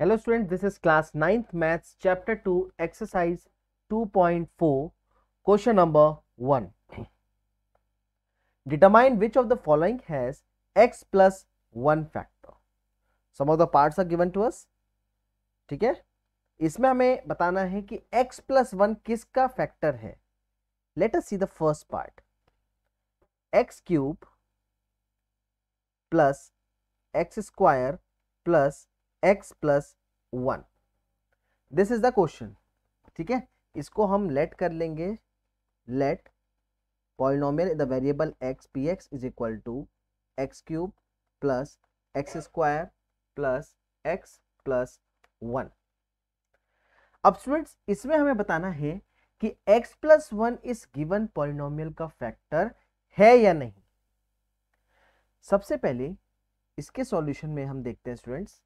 Hello student this is class ninth maths chapter two exercise 2.4 question number one determine which of the following has x plus one factor sum of the parts are given to us ठीक है इसमें हमें बताना है कि x plus one किसका factor है let us see the first part x cube plus x square plus x plus one this is the question ठीक है इसको हम लेट कर लेंगे let polynomial the variable x p x is equal to x cube plus x square plus x plus one अब students इसमें हमें बताना है कि x प्लस वन इस गिवन पॉलिनोमियल का फैक्टर है या नहीं सबसे पहले इसके सॉल्यूशन में हम देखते हैं स्टूडेंट्स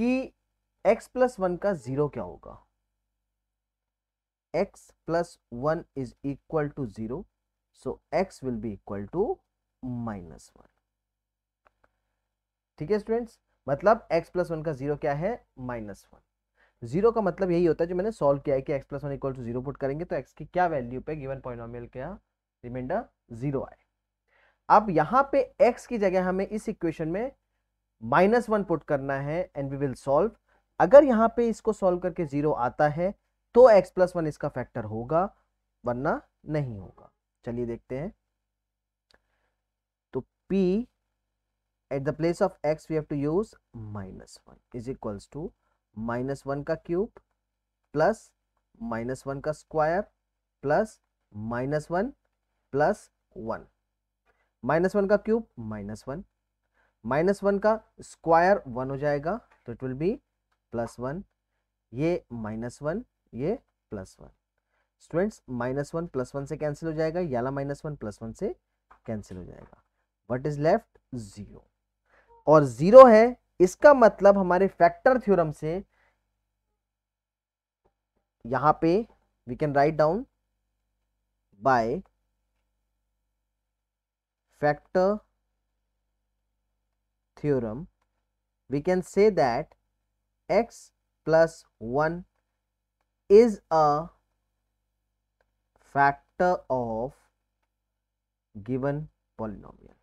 कि x प्लस वन का जीरो क्या होगा x plus one is equal to zero so x will be equal to minus one ठीक है स्टूडेंट्स मतलब x प्लस वन का जीरो क्या है माइनस वन जीरो का मतलब यही होता है जो मैंने सॉल्व किया है कि x plus one equal to zero put करेंगे तो x की क्या वैल्यू पे गिवन पॉइनॉमियल क्या रिमाइंडर जीरो आए अब यहां पे x की जगह हमें इस इक्वेशन में माइनस वन पुट करना है एंड वी विल सॉल्व अगर यहाँ पे इसको सॉल्व करके जीरो आता है तो एक्स प्लस वन इसका फैक्टर होगा वरना नहीं होगा चलिए देखते हैं तो p at the place of x we have to use minus one is equals to minus one का क्यूब प्लस माइनस वन का square plus minus one plus one minus one का cube minus one minus one का square one हो जाएगा तो it will be plus one ये minus one ये plus one students minus one plus one से cancel हो जाएगा याला माइनस वन प्लस वन से कैंसिल हो जाएगा वट इज लेफ्ट जीरो और जीरो है इसका मतलब हमारे फैक्टर थ्योरम से यहां पे we can write down by factor theorem, we can say that x plus 1 is a factor of given polynomial.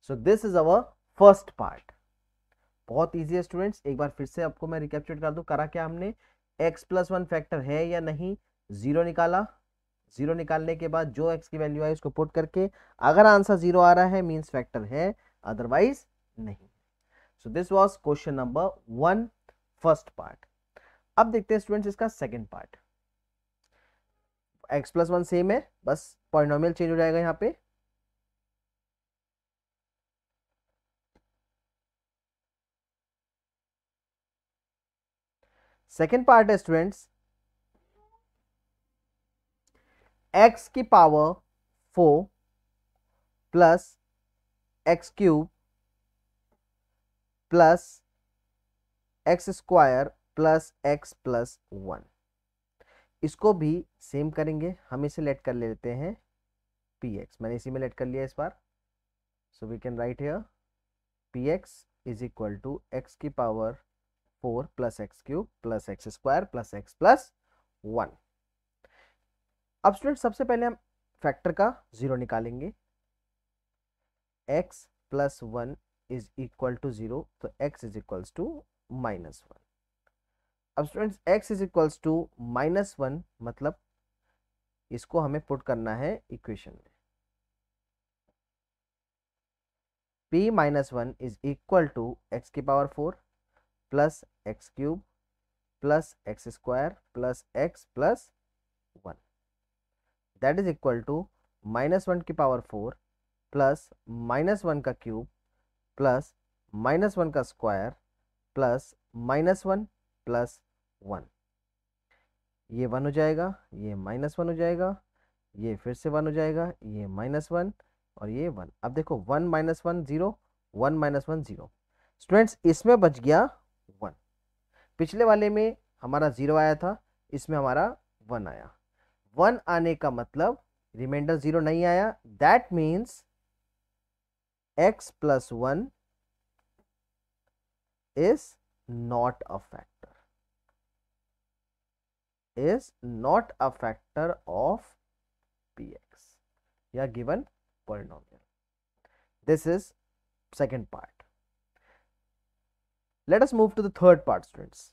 So, this is our first part. बहुत easy है स्टूडेंट्स एक बार फिर से आपको मैं रिकैप्चर कर दूं करा क्या हमने x प्लस वन फैक्टर है या नहीं जीरो निकाला जीरो निकालने के बाद जो x की वैल्यू आई उसको पुट करके अगर आंसर जीरो आ रहा है मींस फैक्टर है अदरवाइज नहीं so this was question number one first part अब देखते हैं स्टूडेंट्स इसका second part x plus one same है बस पॉइनोमियल चेंज हो जाएगा यहाँ पे सेकेंड पार्ट है स्टूडेंट्स एक्स की power four plus x cube plus x square plus x plus one इसको भी सेम करेंगे हम इसे लेट कर लेते हैं पी एक्स मैंने इसी में लेट कर लिया इस बार so we can write here p x is equal to x की power four plus x cube plus x square plus x plus one अब स्टूडेंट सबसे पहले हम फैक्टर का जीरो निकालेंगे x plus one is equal to zero तो x is equals to minus one अब students x is equals to minus one मतलब इसको हमें पुट करना है इक्वेशन में p minus one is equal to x की power four plus x cube plus x square plus x plus one that is equal to minus one की power four plus minus one का cube plus minus one का square plus minus one plus one ये one हो जाएगा ये minus one हो जाएगा ये फिर से वन हो जाएगा ये माइनस वन और ये वन अब देखो one minus one zero one minus one zero students इसमें बच गया वन पिछले वाले में हमारा जीरो आया था इसमें हमारा वन आया वन आने का मतलब रिमाइंडर जीरो नहीं आया that means x plus 1 is not a factor is not a factor of px a given polynomial this is second part let us move to the third part students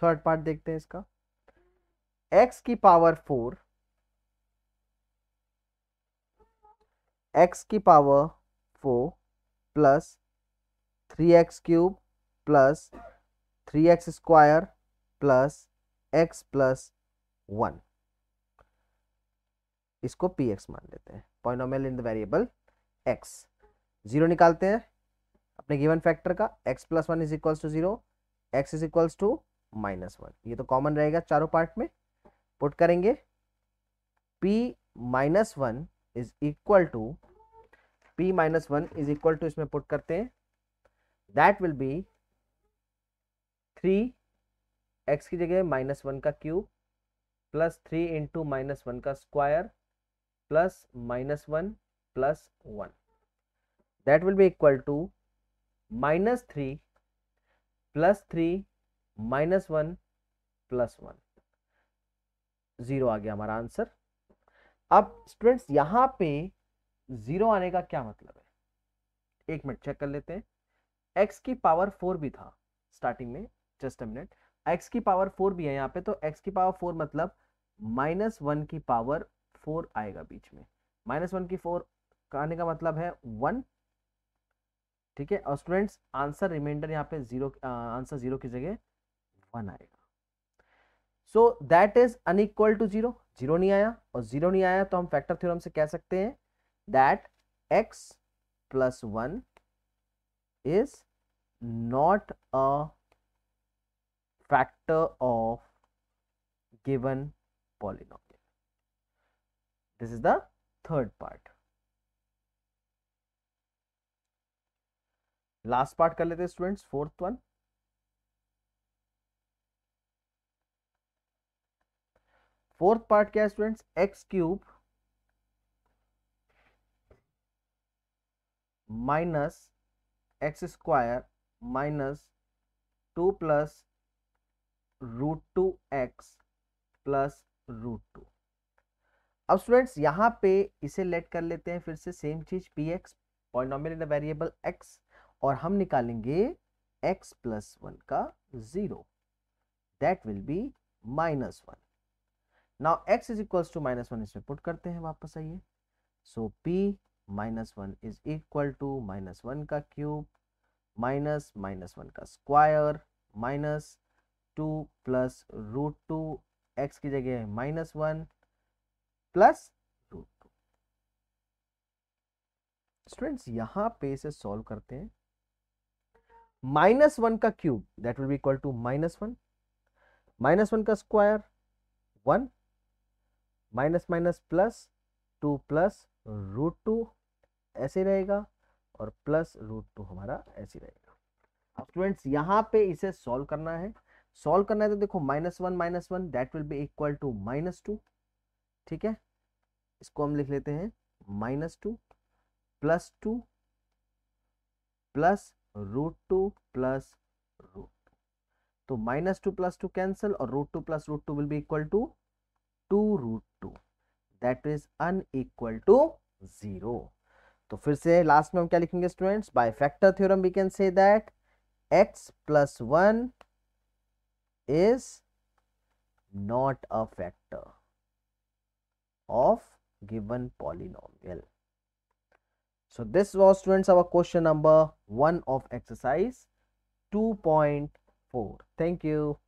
Third part, देखते हैं इसका x की power four. X की power four plus three x cube plus three x square plus x plus one इसको p x मान लेते हैं polynomial in the variable x zero निकालते हैं अपने गिवन फैक्टर का x plus one is equals to zero x is equals to minus one ये तो कॉमन रहेगा चारों पार्ट में पुट करेंगे p minus one is equal to p minus one is equal to इसमें पुट करते हैं that will be three x की जगह माइनस वन का cube plus three into minus one का square plus minus one plus one that will be equal to minus three plus three minus one plus one zero आ गया हमारा answer अब students यहां पे जीरो आने का क्या मतलब है एक मिनट चेक कर लेते हैं एक्स की पावर फोर भी था स्टार्टिंग में जस्ट अ मिनट एक्स की पावर फोर भी है यहाँ पे तो एक्स की पावर फोर मतलब माइनस वन की पावर फोर आएगा बीच में माइनस वन की फोर आने का मतलब है वन ठीक है और स्टूडेंट्स आंसर रिमाइंडर यहाँ पे जीरो आंसर जीरो की जगह वन आएगा so that is unequal to zero zero नहीं आया और जीरो नहीं आया तो हम फैक्टर थ्योरम से कह सकते हैं that x plus one is not a factor of given polynomial. This is the third part last part कर लेते हैं students fourth one fourth part क्या है students x cube minus x square minus two plus root two x plus root two अब students यहां पे इसे late कर लेते हैं फिर से सेम चीज p x polynomial in the variable x और हम निकालेंगे एक्स प्लस वन का zero that will be minus one now x is equals to minus one इसमें पुट करते हैं वापस आइए so p minus one is equal to minus one का क्यूब माइनस माइनस वन का square minus two plus root two x की जगह है minus one plus root two students यहां पे इसे सॉल्व करते हैं माइनस वन का cube that will be equal to minus one minus one का square one minus minus plus two plus root two ऐसे रहेगा और प्लस रूट टू हमारा ऐसे रहेगा अब स्टूडेंट्स यहाँ पे इसे सॉल्व करना है सॉल्व करना है तो देखो minus one minus one that will be equal to minus two ठीक है इसको हम लिख लेते हैं minus two plus two plus root two plus root तो minus two plus two cancel और root two plus root two will be equal to 2 root 2 that is unequal to 0. So, फिर से लास्ट में हम क्या लिखेंगे students by factor theorem we can say that x plus 1 is not a factor of given polynomial. So this was students our question number 1 of exercise 2.4. Thank you.